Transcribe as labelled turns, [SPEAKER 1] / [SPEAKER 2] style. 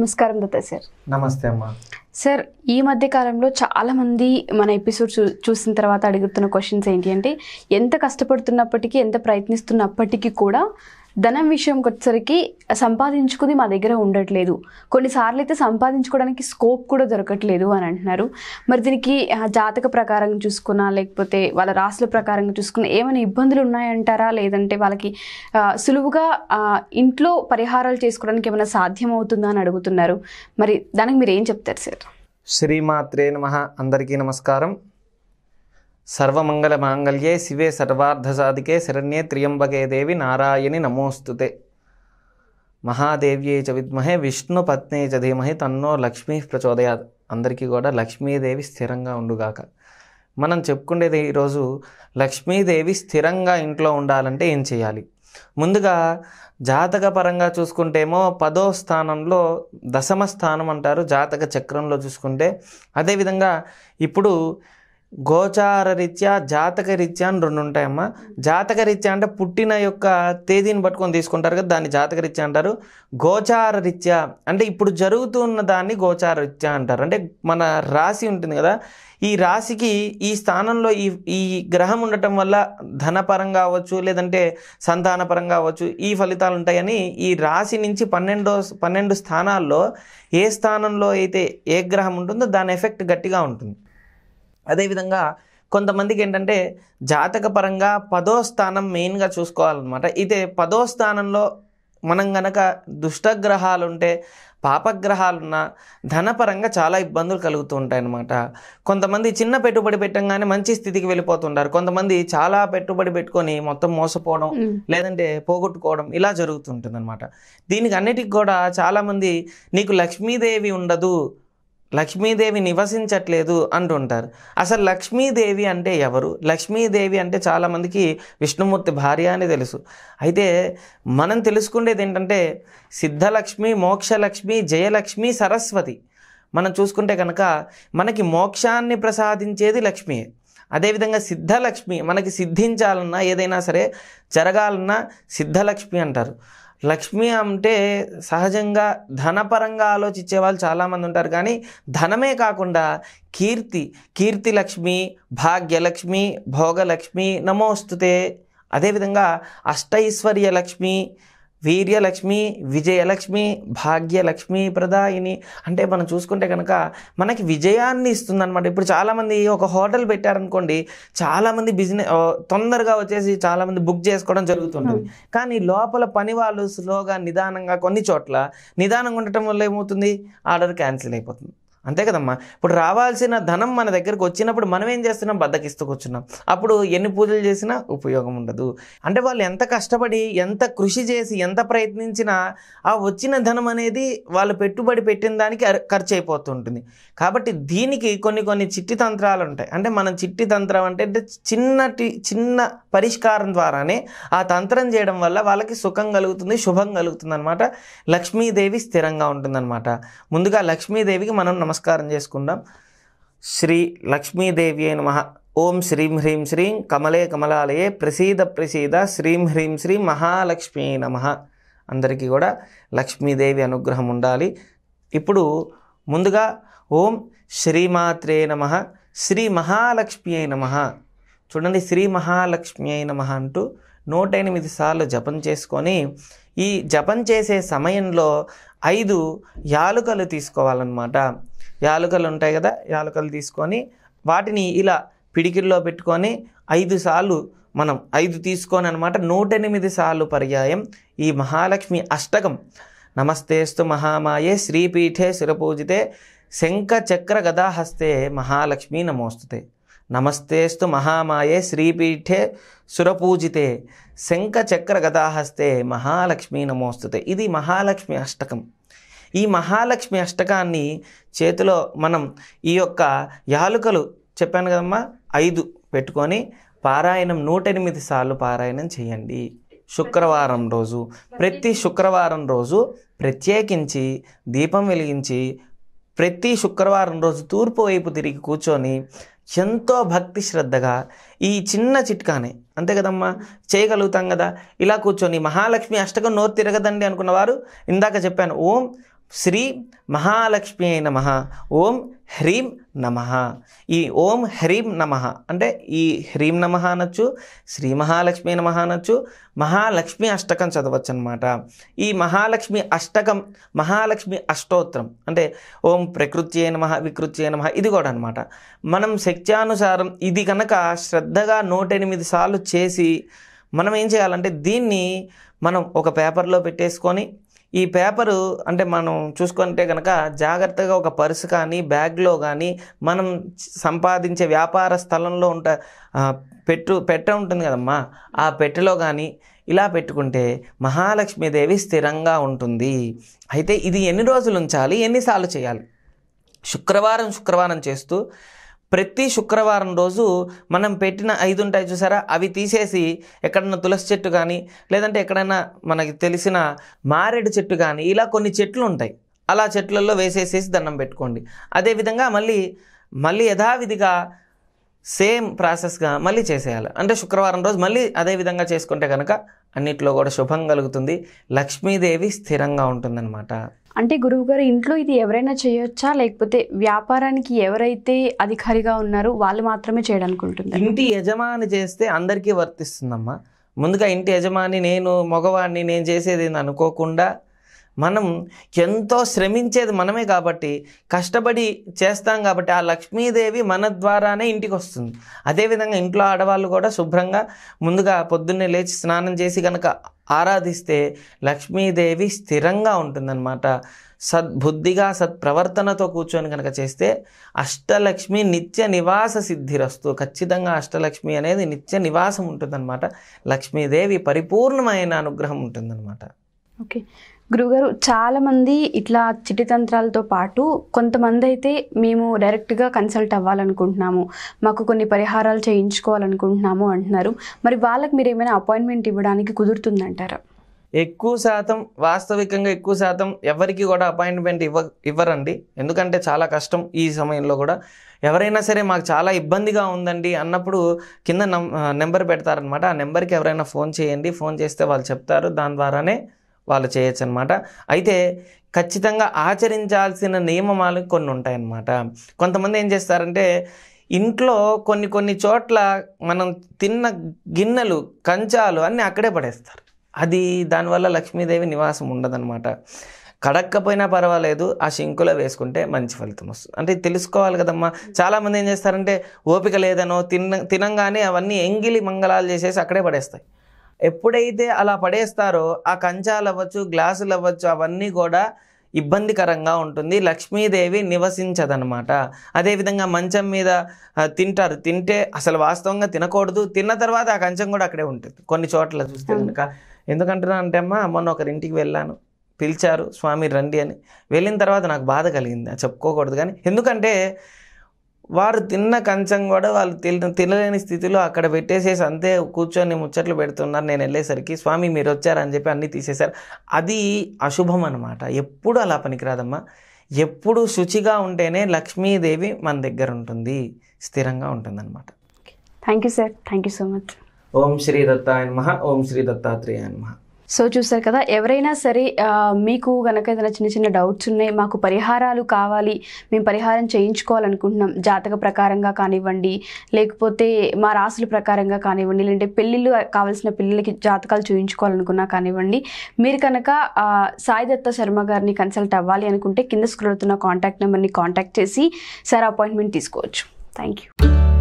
[SPEAKER 1] నమస్కారం దత్త సార్ నమస్తే అమ్మా సార్ ఈ మధ్య కాలంలో చాలామంది మన ఎపిసోడ్ చూ చూసిన తర్వాత అడుగుతున్న క్వశ్చన్స్ ఏంటి అంటే ఎంత కష్టపడుతున్నప్పటికీ ఎంత ప్రయత్నిస్తున్నప్పటికీ కూడా ధనం విషయంకి వచ్చేసరికి సంపాదించుకుని మా దగ్గర ఉండట్లేదు కొన్నిసార్లు అయితే సంపాదించుకోవడానికి స్కోప్ కూడా దొరకట్లేదు అని అంటున్నారు మరి దీనికి జాతక ప్రకారం చూసుకున్నా లేకపోతే వాళ్ళ రాసుల ప్రకారంగా చూసుకున్నా ఏమైనా ఇబ్బందులు ఉన్నాయంటారా లేదంటే వాళ్ళకి సులువుగా ఇంట్లో పరిహారాలు చేసుకోవడానికి ఏమైనా సాధ్యమవుతుందా అని అడుగుతున్నారు మరి దానికి మీరు ఏం చెప్తారు సార్
[SPEAKER 2] శ్రీమాత్రే నమ అందరికీ నమస్కారం సర్వమంగళమాంగళ్యే శివే సర్వార్ధసాధికే శరణ్యే త్రియంబకే దేవి నారాయణి నమోస్తుతే మహాదేవ్యే చ విద్మహే విష్ణు పత్నే చ ధీమహే తన్నో లక్ష్మీ ప్రచోదయాత్ అందరికీ కూడా లక్ష్మీదేవి స్థిరంగా ఉండుగాక మనం చెప్పుకునేది ఈరోజు లక్ష్మీదేవి స్థిరంగా ఇంట్లో ఉండాలంటే ఏం చేయాలి ముందుగా జాతక పరంగా చూసుకుంటేమో పదో స్థానంలో దశమ స్థానం అంటారు జాతక చక్రంలో చూసుకుంటే అదేవిధంగా ఇప్పుడు గోచార రీత్యా జాతక రీత్యా అని రెండు ఉంటాయమ్మా జాతక రీత్యా అంటే పుట్టిన యొక్క తేదీని పట్టుకొని తీసుకుంటారు కదా దాన్ని జాతక రీత్యా అంటారు గోచార రీత్యా అంటే ఇప్పుడు జరుగుతున్న దాన్ని గోచార రీత్యా అంటారు అంటే మన రాశి ఉంటుంది కదా ఈ రాశికి ఈ స్థానంలో ఈ ఈ గ్రహం ఉండటం వల్ల ధనపరంగా అవ్వచ్చు లేదంటే సంతానపరంగా అవ్వచ్చు ఈ ఫలితాలు ఉంటాయని ఈ రాశి నుంచి పన్నెండో పన్నెండు స్థానాల్లో ఏ స్థానంలో అయితే ఏ గ్రహం ఉంటుందో దాని ఎఫెక్ట్ గట్టిగా ఉంటుంది అదేవిధంగా కొంతమందికి ఏంటంటే జాతక పరంగా పదో స్థానం మెయిన్గా చూసుకోవాలన్నమాట ఇదే పదో స్థానంలో మనం గనక దుష్టగ్రహాలు ఉంటే పాపగ్రహాలున్న ధనపరంగా చాలా ఇబ్బందులు కలుగుతూ ఉంటాయన్నమాట కొంతమంది చిన్న పెట్టుబడి పెట్టంగానే మంచి స్థితికి వెళ్ళిపోతుంటారు కొంతమంది చాలా పెట్టుబడి పెట్టుకొని మొత్తం మోసపోవడం లేదంటే పోగొట్టుకోవడం ఇలా అనమాట దీనికి అన్నిటికి కూడా చాలామంది నీకు లక్ష్మీదేవి ఉండదు లక్ష్మీదేవి నివసించట్లేదు అంటుంటారు అసలు లక్ష్మీదేవి అంటే ఎవరు లక్ష్మీదేవి అంటే చాలామందికి విష్ణుమూర్తి భార్య అని తెలుసు అయితే మనం తెలుసుకునేది ఏంటంటే సిద్ధలక్ష్మి మోక్షలక్ష్మి జయలక్ష్మి సరస్వతి మనం చూసుకుంటే కనుక మనకి మోక్షాన్ని ప్రసాదించేది లక్ష్మియే అదేవిధంగా సిద్ధలక్ష్మి మనకి సిద్ధించాలన్నా ఏదైనా సరే జరగాలన్నా సిద్ధలక్ష్మి అంటారు లక్ష్మి అంటే సహజంగా ధనపరంగా ఆలోచించే వాళ్ళు చాలామంది ఉంటారు కానీ ధనమే కాకుండా కీర్తి కీర్తి లక్ష్మి భాగ్యలక్ష్మి భోగలక్ష్మి నమోస్తుతే అదేవిధంగా అష్టైశ్వర్య లక్ష్మి వీర్యలక్ష్మి విజయలక్ష్మి భాగ్యలక్ష్మి ప్రదాయిని అంటే మనం చూసుకుంటే కనుక మనకి విజయాన్ని అనమాట ఇప్పుడు చాలామంది ఒక హోటల్ పెట్టారనుకోండి చాలామంది బిజినెస్ తొందరగా వచ్చేసి చాలామంది బుక్ చేసుకోవడం జరుగుతుంటుంది కానీ లోపల పని వాళ్ళు స్లోగా నిదానంగా కొన్ని చోట్ల నిదానంగా ఉండటం వల్ల ఏమవుతుంది ఆర్డర్ క్యాన్సిల్ అయిపోతుంది అంతే కదమ్మా ఇప్పుడు రావాల్సిన ధనం మన దగ్గరకు వచ్చినప్పుడు మనం ఏం చేస్తున్నాం బద్దకిస్తూ కూర్చున్నాం అప్పుడు ఎన్ని పూజలు చేసినా ఉపయోగం ఉండదు అంటే వాళ్ళు ఎంత కష్టపడి ఎంత కృషి చేసి ఎంత ప్రయత్నించినా ఆ వచ్చిన ధనం అనేది వాళ్ళు పెట్టుబడి పెట్టిన దానికి ఖర్చు అయిపోతుంటుంది కాబట్టి దీనికి కొన్ని కొన్ని చిట్టి తంత్రాలు ఉంటాయి అంటే మనం చిట్టి తంత్రం అంటే అంటే చిన్నటి చిన్న పరిష్కారం ద్వారానే ఆ తంత్రం చేయడం వల్ల వాళ్ళకి సుఖం కలుగుతుంది శుభం కలుగుతుంది అనమాట లక్ష్మీదేవి స్థిరంగా ఉంటుందన్నమాట ముందుగా లక్ష్మీదేవికి మనం నమస్కారం చేసుకుందాం శ్రీ లక్ష్మీదేవి అయిన మహా ఓం శ్రీం హ్రీం శ్రీం కమలే కమలాలయే ప్రసీద ప్రసీద శ్రీం హ్రీం శ్రీ మహాలక్ష్మీ నమ అందరికీ కూడా లక్ష్మీదేవి అనుగ్రహం ఉండాలి ఇప్పుడు ముందుగా ఓం శ్రీమాత్రే నమ శ్రీ మహాలక్ష్మి నమ చూడండి శ్రీ మహాలక్ష్మి అయిన మహా అంటూ నూట ఎనిమిది సార్లు జపం చేసుకొని ఈ జపం చేసే సమయంలో ఐదు యాలుకలు తీసుకోవాలన్నమాట యాలుకలు ఉంటాయి కదా యాలుకలు తీసుకొని వాటిని ఇలా పిడికిల్లో పెట్టుకొని ఐదు సార్లు మనం ఐదు తీసుకొని అనమాట నూట ఎనిమిది సార్లు పర్యాయం ఈ మహాలక్ష్మి అష్టకం నమస్తేస్తు మహామాయే శ్రీపీఠే శిరపూజితే శంఖ చక్ర గదాహస్తే మహాలక్ష్మి నమోస్తుతే నమస్తేస్తు మహామాయే శ్రీపీఠే సురపూజితే శంఖ చక్ర గదాహస్తే మహాలక్ష్మి నమోస్తుతే ఇది మహాలక్ష్మి అష్టకం ఈ మహాలక్ష్మి అష్టకాన్ని చేతిలో మనం ఈ యొక్క యాలుకలు చెప్పాను కదమ్మా ఐదు పెట్టుకొని పారాయణం నూట ఎనిమిది సార్లు పారాయణం చేయండి శుక్రవారం రోజు ప్రతి శుక్రవారం రోజు ప్రత్యేకించి దీపం వెలిగించి ప్రతి శుక్రవారం రోజు తూర్పు వైపు తిరిగి కూర్చొని ఎంతో భక్తి శ్రద్ధగా ఈ చిన్న చిట్కానే అంతే కదమ్మా చేయగలుగుతాం కదా ఇలా కూర్చొని మహాలక్ష్మి అష్టకం నోరు తిరగదండి అనుకున్నవారు ఇందాక చెప్పాను ఓం శ్రీ మహాలక్ష్మి అయి నమ ఓం హ్రీం నమ ఈ ఓం హ్రీం నమ అంటే ఈ హ్రీం నమ అనొచ్చు శ్రీ మహాలక్ష్మి నమ అనొచ్చు మహాలక్ష్మి అష్టకం చదవచ్చు అనమాట ఈ మహాలక్ష్మి అష్టకం మహాలక్ష్మి అష్టోత్తరం అంటే ఓం ప్రకృత్యే నమ వికృత్యే నమ ఇది కూడా అనమాట మనం శక్త్యానుసారం ఇది కనుక శ్రద్ధగా నూటెనిమిది సార్లు చేసి మనం ఏం చేయాలంటే దీన్ని మనం ఒక పేపర్లో పెట్టేసుకొని ఈ పేపరు అంటే మనం చూసుకుంటే కనుక జాగ్రత్తగా ఒక పర్సు కానీ బ్యాగ్లో కానీ మనం సంపాదించే వ్యాపార స్థలంలో ఉంట పెట్టు పెట్ట ఉంటుంది కదమ్మా ఆ పెట్టెలో కానీ ఇలా పెట్టుకుంటే మహాలక్ష్మీదేవి స్థిరంగా ఉంటుంది అయితే ఇది ఎన్ని రోజులు ఉంచాలి ఎన్నిసార్లు చేయాలి శుక్రవారం శుక్రవారం చేస్తూ ప్రతి శుక్రవారం రోజు మనం పెట్టిన ఐదు ఉంటాయి చూసారా అవి తీసేసి ఎక్కడన్నా తులసి చెట్టు కానీ లేదంటే ఎక్కడైనా మనకి తెలిసిన మారేడు చెట్టు కానీ ఇలా కొన్ని చెట్లు ఉంటాయి అలా చెట్లలో వేసేసేసి దండం పెట్టుకోండి అదేవిధంగా మళ్ళీ మళ్ళీ యథావిధిగా సేమ్ ప్రాసెస్గా మళ్ళీ చేసేయాలి అంటే శుక్రవారం రోజు మళ్ళీ అదే విధంగా చేసుకుంటే కనుక అన్నిట్లో కూడా శుభం కలుగుతుంది లక్ష్మీదేవి స్థిరంగా ఉంటుందన్నమాట
[SPEAKER 1] అంటే గురువుగారు ఇంట్లో ఇది ఎవరైనా చేయొచ్చా లేకపోతే వ్యాపారానికి ఎవరైతే అధికారిగా ఉన్నారో వాళ్ళు మాత్రమే
[SPEAKER 2] చేయడానికి ఇంటి యజమాని చేస్తే అందరికీ వర్తిస్తుందమ్మా ముందుగా ఇంటి యజమాని నేను మగవాడిని నేను చేసేది అనుకోకుండా మనం ఎంతో శ్రమించేది మనమే కాబట్టి కష్టపడి చేస్తాం కాబట్టి ఆ లక్ష్మీదేవి మన ద్వారానే ఇంటికి వస్తుంది అదేవిధంగా ఇంట్లో ఆడవాళ్ళు కూడా శుభ్రంగా ముందుగా పొద్దున్నే లేచి స్నానం చేసి కనుక ఆరాధిస్తే లక్ష్మీదేవి స్థిరంగా ఉంటుందన్నమాట సద్బుద్ధిగా సత్ప్రవర్తనతో కూర్చొని కనుక చేస్తే అష్టలక్ష్మి నిత్య నివాస సిద్ధిరస్తు ఖచ్చితంగా అష్టలక్ష్మి అనేది నిత్య నివాసం ఉంటుందన్నమాట లక్ష్మీదేవి పరిపూర్ణమైన అనుగ్రహం ఉంటుందన్నమాట
[SPEAKER 1] ఓకే గురుగారు చాలామంది ఇట్లా తంత్రాలతో పాటు కొంతమంది అయితే మేము డైరెక్ట్గా కన్సల్ట్ అవ్వాలనుకుంటున్నాము మాకు కొన్ని పరిహారాలు చేయించుకోవాలనుకుంటున్నాము అంటున్నారు మరి వాళ్ళకి మీరు ఏమైనా అపాయింట్మెంట్ ఇవ్వడానికి కుదురుతుందంటారా
[SPEAKER 2] ఎక్కువ శాతం వాస్తవికంగా ఎక్కువ శాతం ఎవరికి కూడా అపాయింట్మెంట్ ఇవ్వ ఇవ్వరండి ఎందుకంటే చాలా కష్టం ఈ సమయంలో కూడా ఎవరైనా సరే మాకు చాలా ఇబ్బందిగా ఉందండి అన్నప్పుడు కింద నెంబర్ పెడతారనమాట ఆ నెంబర్కి ఎవరైనా ఫోన్ చేయండి ఫోన్ చేస్తే వాళ్ళు చెప్తారు దాని ద్వారానే వాళ్ళు చేయొచ్చు అనమాట అయితే ఖచ్చితంగా ఆచరించాల్సిన నియమాలు కొన్ని ఉంటాయన్నమాట కొంతమంది ఏం చేస్తారంటే ఇంట్లో కొన్ని కొన్ని చోట్ల మనం తిన్న గిన్నెలు కంచాలు అన్నీ అక్కడే పడేస్తారు అది దానివల్ల లక్ష్మీదేవి నివాసం ఉండదన్నమాట కడక్కపోయినా పర్వాలేదు ఆ శంకులో వేసుకుంటే మంచి ఫలితం వస్తుంది అంటే తెలుసుకోవాలి కదమ్మా చాలామంది ఏం చేస్తారంటే ఓపిక లేదనో తిన తినంగానే అవన్నీ ఎంగిలి మంగళాలు చేసేసి అక్కడే పడేస్తాయి ఎప్పుడైతే అలా పడేస్తారో ఆ కంచాలు అవ్వచ్చు గ్లాసులు అవ్వచ్చు అవన్నీ కూడా ఇబ్బందికరంగా ఉంటుంది లక్ష్మీదేవి నివసించదనమాట అదేవిధంగా మంచం మీద తింటారు తింటే అసలు వాస్తవంగా తినకూడదు తిన్న తర్వాత ఆ కంచం కూడా అక్కడే ఉంటుంది కొన్ని చోట్ల చూస్తే కనుక ఎందుకంటున్నా అంటే అమ్మా మొన్న ఒకరింటికి వెళ్ళాను పిలిచారు స్వామి రండి అని వెళ్ళిన తర్వాత నాకు బాధ కలిగింది చెప్పుకోకూడదు కానీ ఎందుకంటే వారు తిన్న కంచం కూడా వాళ్ళు తిన తినలేని స్థితిలో అక్కడ పెట్టేసేసి అంతే కూర్చొని ముచ్చట్లు పెడుతున్నారు నేను వెళ్ళేసరికి స్వామి మీరు వచ్చారని చెప్పి అన్నీ తీసేశారు అది అశుభం అనమాట ఎప్పుడు అలా పనికిరాదమ్మా ఎప్పుడు శుచిగా ఉంటేనే లక్ష్మీదేవి మన దగ్గర ఉంటుంది స్థిరంగా అనమాట
[SPEAKER 1] thank you sir thank you so much
[SPEAKER 2] ఓం శ్రీ దత్తాయ నమ ఓం శ్రీ దత్తాత్రేయ నమ
[SPEAKER 1] సో చూసారు కదా ఎవరైనా సరే మీకు కనుక ఏదైనా చిన్న చిన్న డౌట్స్ ఉన్నాయి మాకు పరిహారాలు కావాలి మేము పరిహారం చేయించుకోవాలనుకుంటున్నాం జాతక ప్రకారంగా కానివ్వండి లేకపోతే మా రాసుల ప్రకారంగా కానివ్వండి లేదంటే పెళ్ళిళ్ళు కావాల్సిన పిల్లలకి జాతకాలు చూయించుకోవాలనుకున్నా కానివ్వండి మీరు కనుక సాయిదత్త శర్మ గారిని కన్సల్ట్ అవ్వాలి అనుకుంటే కింద స్క్రోల్ అవుతున్న కాంటాక్ట్ నెంబర్ని కాంటాక్ట్ చేసి సార్ అపాయింట్మెంట్ తీసుకోవచ్చు థ్యాంక్ యూ